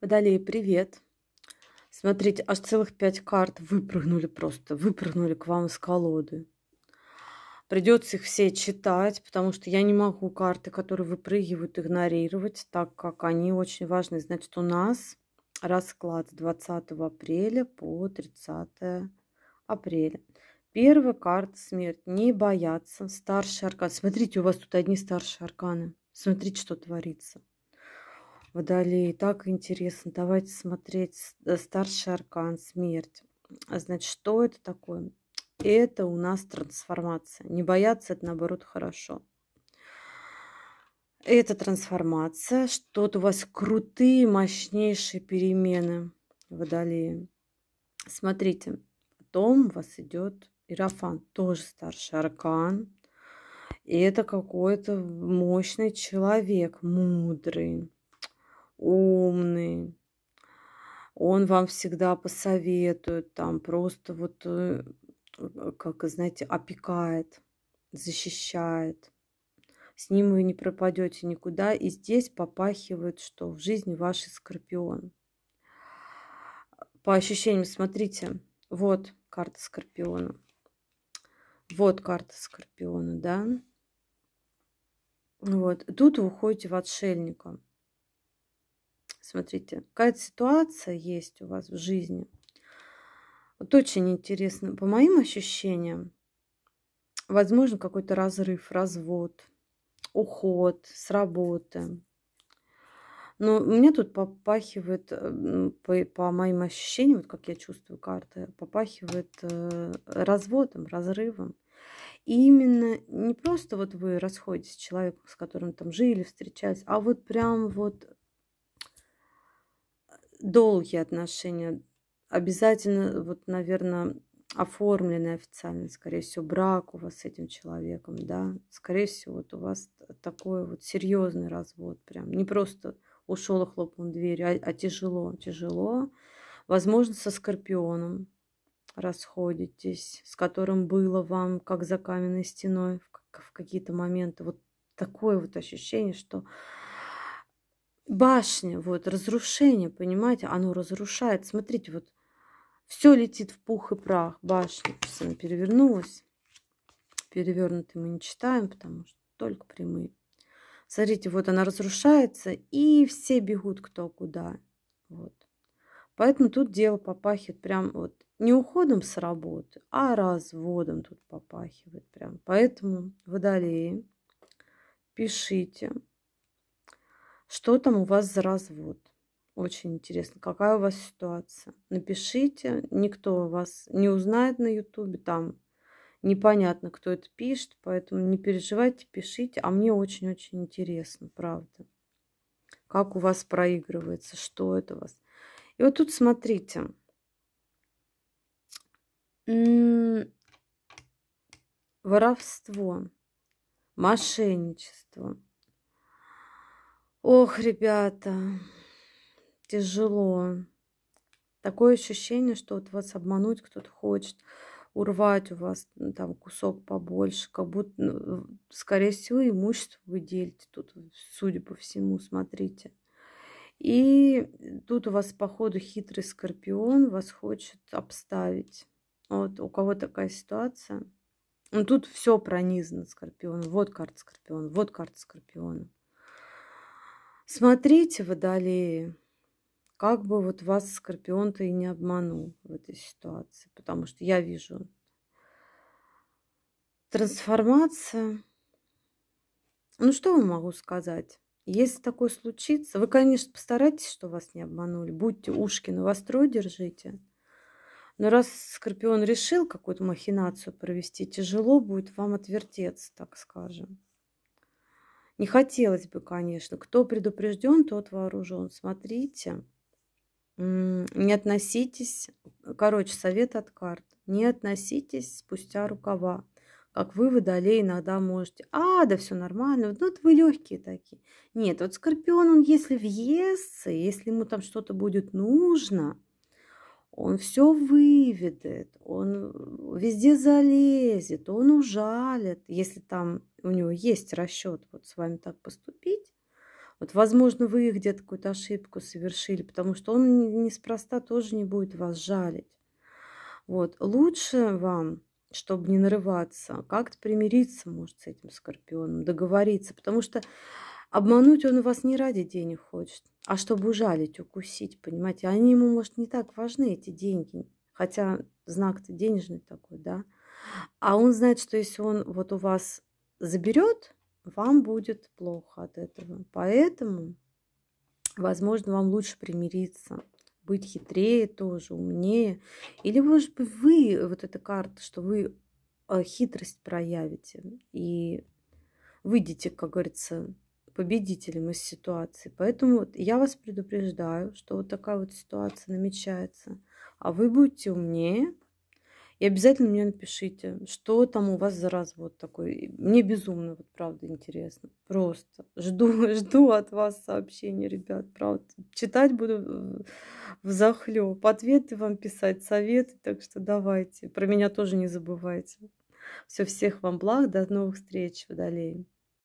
Водолей, привет. Смотрите, аж целых пять карт выпрыгнули просто, выпрыгнули к вам из колоды. Придется их все читать, потому что я не могу карты, которые выпрыгивают, игнорировать, так как они очень важны. Значит, у нас расклад с 20 апреля по 30 апреля. Первая карта смерть. Не бояться. Старший аркан. Смотрите, у вас тут одни старшие арканы. Смотрите, что творится. Водолей, так интересно. Давайте смотреть э, старший аркан, смерть. А, значит, что это такое? Это у нас трансформация. Не бояться, это наоборот хорошо. Это трансформация, что-то у вас крутые, мощнейшие перемены Водолеи. Смотрите, потом у вас идет Ирафан, тоже старший аркан. И это какой-то мощный человек, мудрый умный, он вам всегда посоветует, там просто вот, э, э, как, знаете, опекает, защищает. С ним вы не пропадете никуда. И здесь попахивает, что в жизни ваш скорпион. По ощущениям, смотрите, вот карта скорпиона. Вот карта скорпиона, да? Вот. Тут вы уходите в отшельника. Смотрите, какая-то ситуация есть у вас в жизни. Вот очень интересно. По моим ощущениям, возможно, какой-то разрыв, развод, уход с работы. Но мне тут попахивает, по, по моим ощущениям, вот как я чувствую карты, попахивает э, разводом, разрывом. И именно не просто вот вы расходитесь с человеком, с которым там жили, встречались, а вот прям вот долгие отношения, обязательно, вот, наверное, оформленные официально, скорее всего, брак у вас с этим человеком, да, скорее всего, вот у вас такой вот серьезный развод, прям не просто ушел и хлопнул дверь, а, а тяжело, тяжело. Возможно, со скорпионом расходитесь, с которым было вам, как за каменной стеной, в, в какие-то моменты. Вот такое вот ощущение, что башня, вот, разрушение, понимаете, оно разрушает. Смотрите, вот, все летит в пух и прах, башня, перевернулась. Перевернутый мы не читаем, потому что только прямые. Смотрите, вот она разрушается, и все бегут кто куда. Вот. Поэтому тут дело попахивает прям вот не уходом с работы, а разводом тут попахивает прям. Поэтому водолеи, пишите, что там у вас за развод? Очень интересно, какая у вас ситуация. Напишите, никто вас не узнает на ютубе, там непонятно, кто это пишет, поэтому не переживайте, пишите. А мне очень-очень интересно, правда, как у вас проигрывается, что это у вас. И вот тут смотрите. Воровство, мошенничество – Ох, ребята, тяжело. Такое ощущение, что вот вас обмануть кто-то хочет, урвать у вас ну, там кусок побольше, как будто, ну, скорее всего, имущество вы делите. Тут, судя по всему, смотрите. И тут у вас, походу, хитрый скорпион вас хочет обставить. Вот у кого такая ситуация. Ну, тут все пронизано скорпион. Вот карта скорпиона, вот карта скорпиона. Смотрите, водолеи, как бы вот вас Скорпион-то и не обманул в этой ситуации, потому что я вижу трансформация. Ну, что вам могу сказать? Если такое случится, вы, конечно, постарайтесь, что вас не обманули. Будьте ушки на вострой держите. Но раз Скорпион решил какую-то махинацию провести, тяжело будет вам отвертеться, так скажем. Не хотелось бы, конечно. Кто предупрежден, тот вооружен. Смотрите. Не относитесь, короче, совет от карт. Не относитесь спустя рукава. Как вы водолей иногда можете. А, да все нормально. Ну, вот вы легкие такие. Нет, вот скорпион, он если въестся, если ему там что-то будет нужно, он все выведет, он везде залезет, он ужалит, если там у него есть расчет вот с вами так поступить. Вот, возможно, вы где-то какую-то ошибку совершили, потому что он неспроста тоже не будет вас жалить. Вот, лучше вам, чтобы не нарываться, как-то примириться, может, с этим скорпионом, договориться, потому что Обмануть он вас не ради денег хочет, а чтобы ужалить, укусить, понимаете. Они ему, может, не так важны, эти деньги, хотя знак-то денежный такой, да. А он знает, что если он вот у вас заберет, вам будет плохо от этого. Поэтому, возможно, вам лучше примириться, быть хитрее тоже, умнее. Или, может быть, вы, вот эта карта, что вы э, хитрость проявите и выйдете, как говорится, победителем из ситуации. Поэтому вот я вас предупреждаю, что вот такая вот ситуация намечается. А вы будете умнее, и обязательно мне напишите, что там у вас за развод такой. Мне безумно, вот правда, интересно. Просто жду, жду от вас сообщения, ребят, правда. Читать буду в захлеб, ответы вам писать, советы, так что давайте. Про меня тоже не забывайте. Все, всех вам благ, до новых встреч, водолеи.